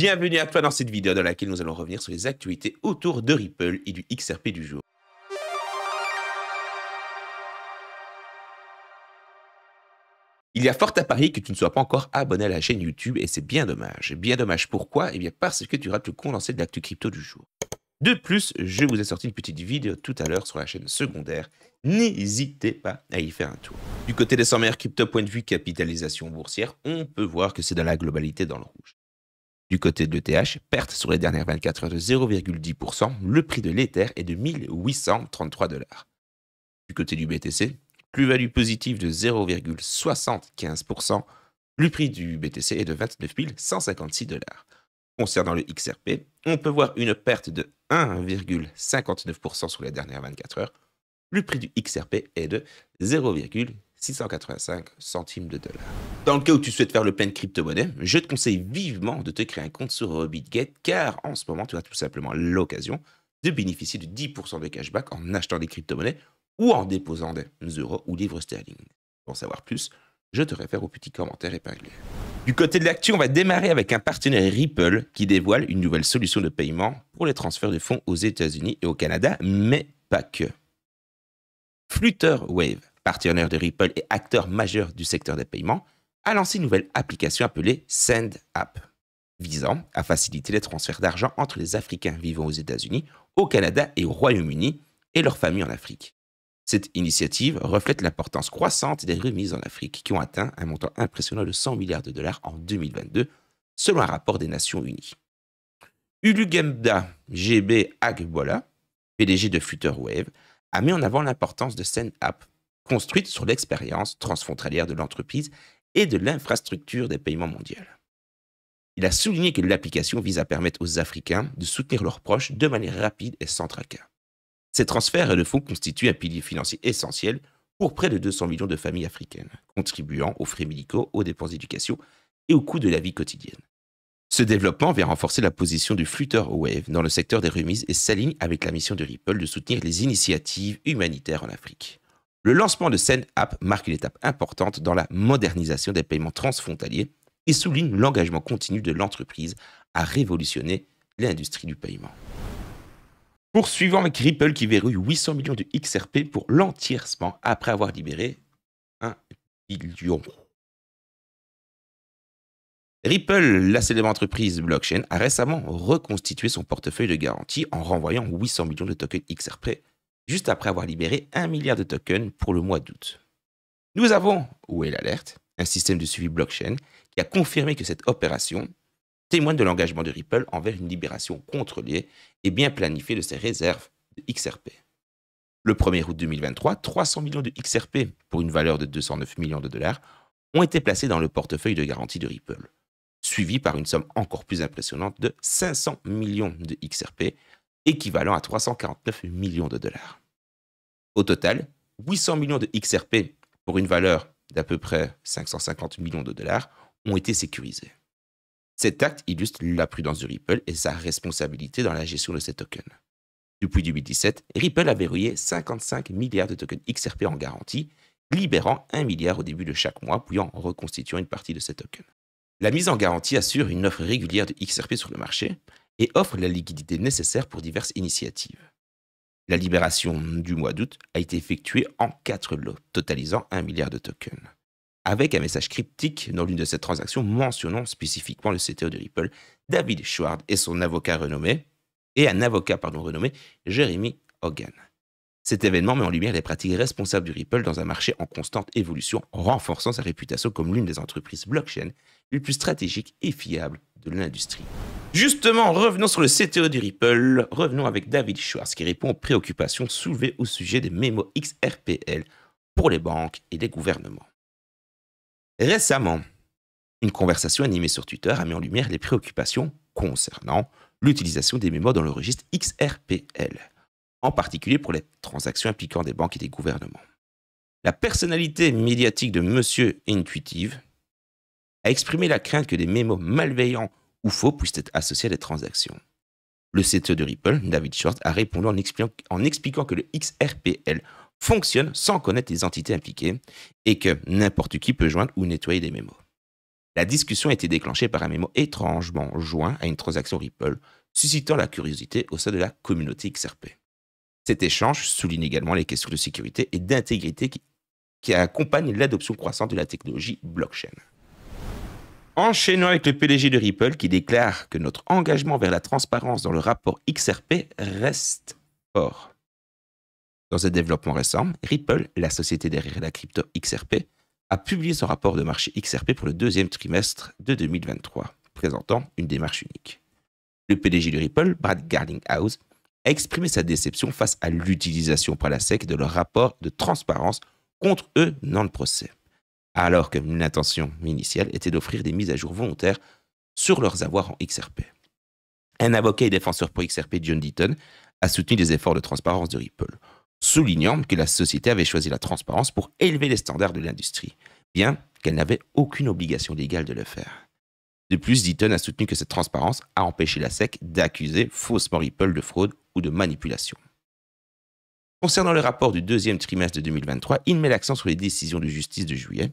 Bienvenue à toi dans cette vidéo dans laquelle nous allons revenir sur les actualités autour de Ripple et du XRP du jour. Il y a fort à parier que tu ne sois pas encore abonné à la chaîne YouTube et c'est bien dommage. Bien dommage pourquoi Eh bien parce que tu rates le condensé de l'actu crypto du jour. De plus, je vous ai sorti une petite vidéo tout à l'heure sur la chaîne secondaire. N'hésitez pas à y faire un tour. Du côté des 100 meilleurs crypto point de vue capitalisation boursière, on peut voir que c'est dans la globalité dans le rouge. Du côté de l'ETH, perte sur les dernières 24 heures de 0,10%, le prix de l'Ether est de 1833 dollars. Du côté du BTC, plus-value positive de 0,75%, le prix du BTC est de 29 156 dollars. Concernant le XRP, on peut voir une perte de 1,59% sur les dernières 24 heures. Le prix du XRP est de 0,10%. 685 centimes de dollars. Dans le cas où tu souhaites faire le plein de crypto-monnaies, je te conseille vivement de te créer un compte sur RobitGet car en ce moment, tu as tout simplement l'occasion de bénéficier de 10% de cashback en achetant des crypto-monnaies ou en déposant des euros ou livres sterling. Pour en savoir plus, je te réfère aux petits commentaires épinglés. Du côté de l'actu, on va démarrer avec un partenaire Ripple qui dévoile une nouvelle solution de paiement pour les transferts de fonds aux États-Unis et au Canada, mais pas que. Flutter Wave partenaire de Ripple et acteur majeur du secteur des paiements, a lancé une nouvelle application appelée Send App, visant à faciliter les transferts d'argent entre les Africains vivant aux États-Unis, au Canada et au Royaume-Uni et leurs familles en Afrique. Cette initiative reflète l'importance croissante des remises en Afrique qui ont atteint un montant impressionnant de 100 milliards de dollars en 2022, selon un rapport des Nations Unies. Ulugemda GB Agbola, PDG de Futurewave, a mis en avant l'importance de Send construite sur l'expérience transfrontalière de l'entreprise et de l'infrastructure des paiements mondiaux. Il a souligné que l'application vise à permettre aux Africains de soutenir leurs proches de manière rapide et sans tracas. Ces transferts et le fonds constituent un pilier financier essentiel pour près de 200 millions de familles africaines, contribuant aux frais médicaux, aux dépenses d'éducation et aux coûts de la vie quotidienne. Ce développement vient renforcer la position du Flutter Wave dans le secteur des remises et s'aligne avec la mission de Ripple de soutenir les initiatives humanitaires en Afrique. Le lancement de SendApp marque une étape importante dans la modernisation des paiements transfrontaliers et souligne l'engagement continu de l'entreprise à révolutionner l'industrie du paiement. Poursuivons avec Ripple qui verrouille 800 millions de XRP pour l'entiercement après avoir libéré 1 billion. Ripple, la célèbre entreprise blockchain, a récemment reconstitué son portefeuille de garantie en renvoyant 800 millions de tokens XRP juste après avoir libéré 1 milliard de tokens pour le mois d'août. Nous avons, où est l'alerte, un système de suivi blockchain qui a confirmé que cette opération témoigne de l'engagement de Ripple envers une libération contrôlée et bien planifiée de ses réserves de XRP. Le 1er août 2023, 300 millions de XRP, pour une valeur de 209 millions de dollars, ont été placés dans le portefeuille de garantie de Ripple, suivi par une somme encore plus impressionnante de 500 millions de XRP, équivalent à 349 millions de dollars. Au total, 800 millions de XRP pour une valeur d'à peu près 550 millions de dollars ont été sécurisés. Cet acte illustre la prudence de Ripple et sa responsabilité dans la gestion de ces tokens. Depuis 2017, Ripple a verrouillé 55 milliards de tokens XRP en garantie, libérant 1 milliard au début de chaque mois, puis en reconstituant une partie de ces tokens. La mise en garantie assure une offre régulière de XRP sur le marché et offre la liquidité nécessaire pour diverses initiatives. La libération du mois d'août a été effectuée en quatre lots, totalisant un milliard de tokens. Avec un message cryptique dans l'une de ces transactions mentionnant spécifiquement le CTO de Ripple, David Schwartz et son avocat renommé, et un avocat pardon, renommé, Jeremy Hogan. Cet événement met en lumière les pratiques responsables du Ripple dans un marché en constante évolution, renforçant sa réputation comme l'une des entreprises blockchain les plus stratégiques et fiables de l'industrie. Justement, revenons sur le CTO du Ripple. Revenons avec David Schwartz qui répond aux préoccupations soulevées au sujet des mémos XRPL pour les banques et les gouvernements. Récemment, une conversation animée sur Twitter a mis en lumière les préoccupations concernant l'utilisation des mémos dans le registre XRPL, en particulier pour les transactions impliquant des banques et des gouvernements. La personnalité médiatique de Monsieur Intuitive a exprimé la crainte que des mémos malveillants ou faux puissent être associés à des transactions. Le CTO e de Ripple, David Schwartz, a répondu en expliquant, que le XRPL fonctionne sans connaître les entités impliquées et que n'importe qui peut joindre ou nettoyer des mémos. La discussion a été déclenchée par un mémo étrangement joint à une transaction Ripple, suscitant la curiosité au sein de la communauté XRP. Cet échange souligne également les questions de sécurité et d'intégrité qui accompagnent l'adoption croissante de la technologie blockchain. Enchaînons avec le PDG de Ripple qui déclare que notre engagement vers la transparence dans le rapport XRP reste fort. Dans un développement récent, Ripple, la société derrière la crypto XRP, a publié son rapport de marché XRP pour le deuxième trimestre de 2023, présentant une démarche unique. Le PDG de Ripple, Brad Garlinghouse, a exprimé sa déception face à l'utilisation par la SEC de leur rapport de transparence contre eux dans le procès alors que l'intention initiale était d'offrir des mises à jour volontaires sur leurs avoirs en XRP. Un avocat et défenseur pour XRP, John Deaton, a soutenu les efforts de transparence de Ripple, soulignant que la société avait choisi la transparence pour élever les standards de l'industrie, bien qu'elle n'avait aucune obligation légale de le faire. De plus, Deaton a soutenu que cette transparence a empêché la SEC d'accuser faussement Ripple de fraude ou de manipulation. Concernant le rapport du deuxième trimestre de 2023, il met l'accent sur les décisions de justice de juillet,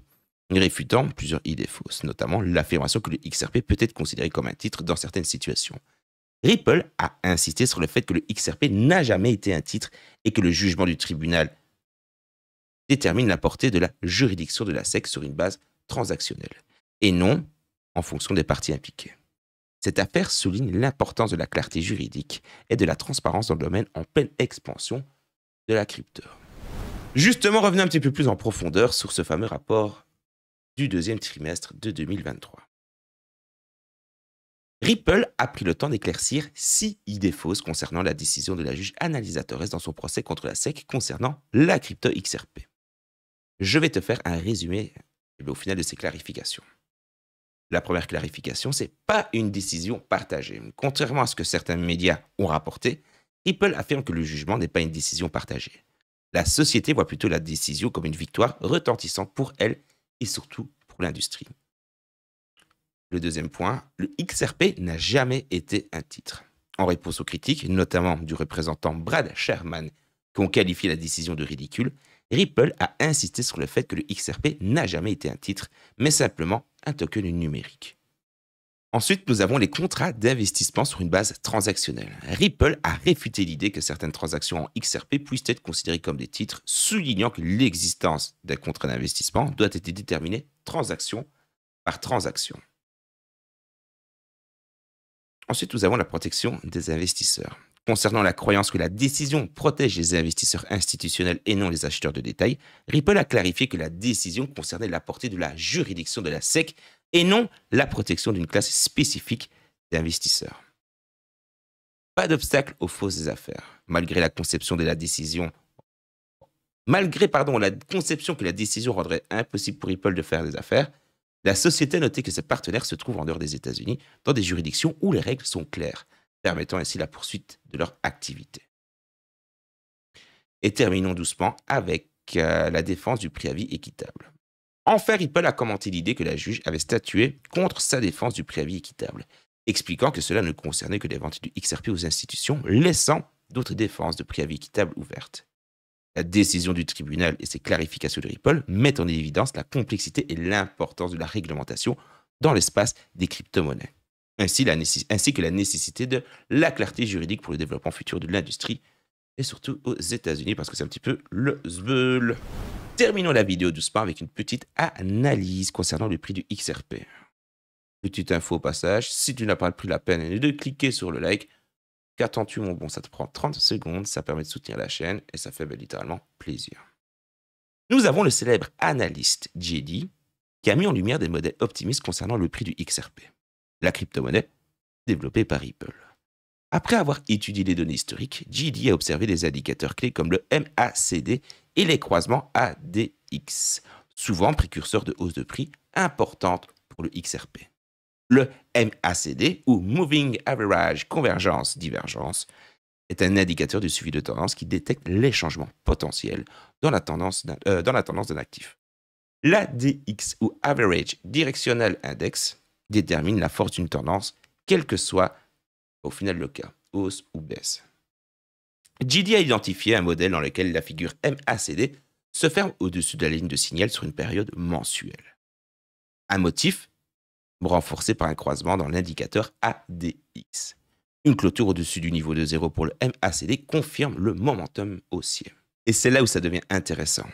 réfutant plusieurs idées fausses, notamment l'affirmation que le XRP peut être considéré comme un titre dans certaines situations. Ripple a insisté sur le fait que le XRP n'a jamais été un titre et que le jugement du tribunal détermine la portée de la juridiction de la SEC sur une base transactionnelle, et non en fonction des parties impliquées. Cette affaire souligne l'importance de la clarté juridique et de la transparence dans le domaine en pleine expansion de la crypto. Justement, revenons un petit peu plus en profondeur sur ce fameux rapport du deuxième trimestre de 2023. Ripple a pris le temps d'éclaircir six idées fausses concernant la décision de la juge Annalisa dans son procès contre la SEC concernant la crypto XRP. Je vais te faire un résumé eh au final de ces clarifications. La première clarification, c'est pas une décision partagée. Contrairement à ce que certains médias ont rapporté, Ripple affirme que le jugement n'est pas une décision partagée. La société voit plutôt la décision comme une victoire retentissante pour elle et surtout pour l'industrie. Le deuxième point, le XRP n'a jamais été un titre. En réponse aux critiques, notamment du représentant Brad Sherman, qui ont qualifié la décision de ridicule, Ripple a insisté sur le fait que le XRP n'a jamais été un titre, mais simplement un token numérique. Ensuite, nous avons les contrats d'investissement sur une base transactionnelle. Ripple a réfuté l'idée que certaines transactions en XRP puissent être considérées comme des titres, soulignant que l'existence d'un contrat d'investissement doit être déterminée transaction par transaction. Ensuite, nous avons la protection des investisseurs. Concernant la croyance que la décision protège les investisseurs institutionnels et non les acheteurs de détail, Ripple a clarifié que la décision concernait la portée de la juridiction de la SEC et non la protection d'une classe spécifique d'investisseurs. Pas d'obstacle aux fausses affaires, malgré la conception de la décision. Malgré la conception que la décision rendrait impossible pour Ripple de faire des affaires, la société a noté que ses partenaires se trouvent en dehors des États-Unis, dans des juridictions où les règles sont claires, permettant ainsi la poursuite de leur activité. Et terminons doucement avec euh, la défense du préavis équitable. Enfin, Ripple a commenté l'idée que la juge avait statué contre sa défense du préavis équitable, expliquant que cela ne concernait que les ventes du XRP aux institutions, laissant d'autres défenses de préavis équitable ouvertes. La décision du tribunal et ses clarifications de Ripple mettent en évidence la complexité et l'importance de la réglementation dans l'espace des crypto-monnaies, ainsi, ainsi, que la nécessité de la clarté juridique pour le développement futur de l'industrie, et surtout aux États-Unis, parce que c'est un petit peu le zbeul. Terminons la vidéo du doucement avec une petite analyse concernant le prix du XRP. Petite info au passage, si tu n'as pas pris la peine de cliquer sur le like, qu'attends-tu mon bon Ça te prend 30 secondes, ça permet de soutenir la chaîne et ça fait bah, littéralement plaisir. Nous avons le célèbre analyste JD qui a mis en lumière des modèles optimistes concernant le prix du XRP, la crypto-monnaie développée par Ripple. Après avoir étudié les données historiques, JD a observé des indicateurs clés comme le MACD et les croisements ADX, souvent précurseurs de hausses de prix importantes pour le XRP. Le MACD, ou Moving Average Convergence-Divergence, est un indicateur du suivi de tendance qui détecte les changements potentiels dans la tendance d'un euh, actif. L'ADX ou Average Directional Index détermine la force d'une tendance, quel que soit au final le cas, hausse ou baisse. GD a identifié un modèle dans lequel la figure MACD se ferme au-dessus de la ligne de signal sur une période mensuelle. Un motif renforcé par un croisement dans l'indicateur ADX. Une clôture au-dessus du niveau de zéro pour le MACD confirme le momentum haussier. Et c'est là où ça devient intéressant.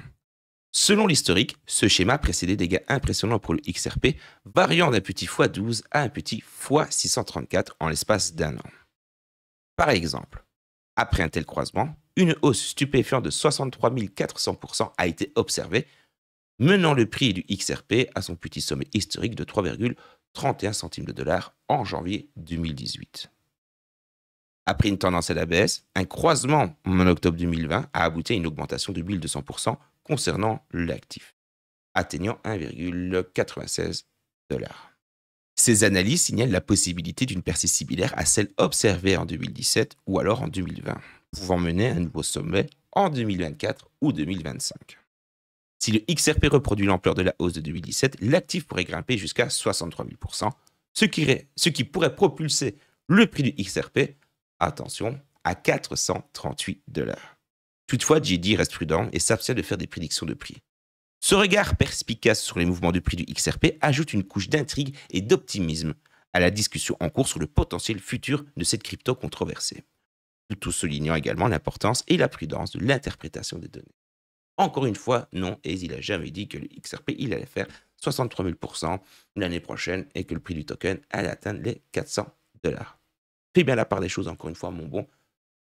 Selon l'historique, ce schéma précédait des gains impressionnants pour le XRP, variant d'un petit x12 à un petit x634 en l'espace d'un an. Par exemple, après un tel croisement, une hausse stupéfiante de 63 400% a été observée, menant le prix du XRP à son petit sommet historique de 3,31 centimes de dollars en janvier 2018. Après une tendance à la baisse, un croisement en octobre 2020 a abouti à une augmentation de 1200% concernant l'actif, atteignant 1,96 dollars. Ces analyses signalent la possibilité d'une percée similaire à celle observée en 2017 ou alors en 2020, pouvant mener à un nouveau sommet en 2024 ou 2025. Si le XRP reproduit l'ampleur de la hausse de 2017, l'actif pourrait grimper jusqu'à 63 000 ce qui, ce qui pourrait propulser le prix du XRP, attention, à 438 dollars. Toutefois, JD reste prudent et s'abstient de faire des prédictions de prix. Ce regard perspicace sur les mouvements de prix du XRP ajoute une couche d'intrigue et d'optimisme à la discussion en cours sur le potentiel futur de cette crypto controversée, tout en soulignant également l'importance et la prudence de l'interprétation des données. Encore une fois, non, et il n'a jamais dit que le XRP, il allait faire 63 000% l'année prochaine et que le prix du token allait atteindre les 400 dollars. Fais bien la part des choses, encore une fois, mon bon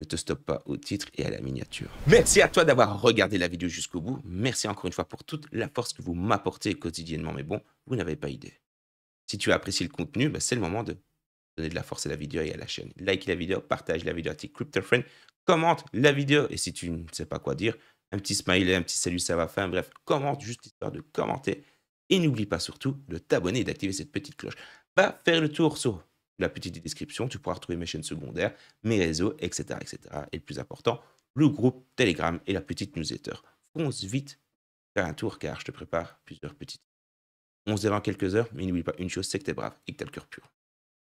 ne te stoppe pas au titre et à la miniature. Merci à toi d'avoir regardé la vidéo jusqu'au bout. Merci encore une fois pour toute la force que vous m'apportez quotidiennement. Mais bon, vous n'avez pas idée. Si tu as apprécié le contenu, bah, c'est le moment de donner de la force à la vidéo et à la chaîne. Like la vidéo, partage la vidéo à tes crypto commente la vidéo et si tu ne sais pas quoi dire, un petit smiley, un petit salut, ça va faire. Bref, commente juste histoire de commenter. Et n'oublie pas surtout de t'abonner et d'activer cette petite cloche. Va faire le tour sur la petite description, tu pourras retrouver mes chaînes secondaires, mes réseaux, etc. etc. Et le plus important, le groupe Telegram et la petite newsletter. Fonce vite faire un tour car je te prépare plusieurs petites. On se verra quelques heures, mais n'oublie pas une chose, c'est que t'es brave et que t'as le cœur pur.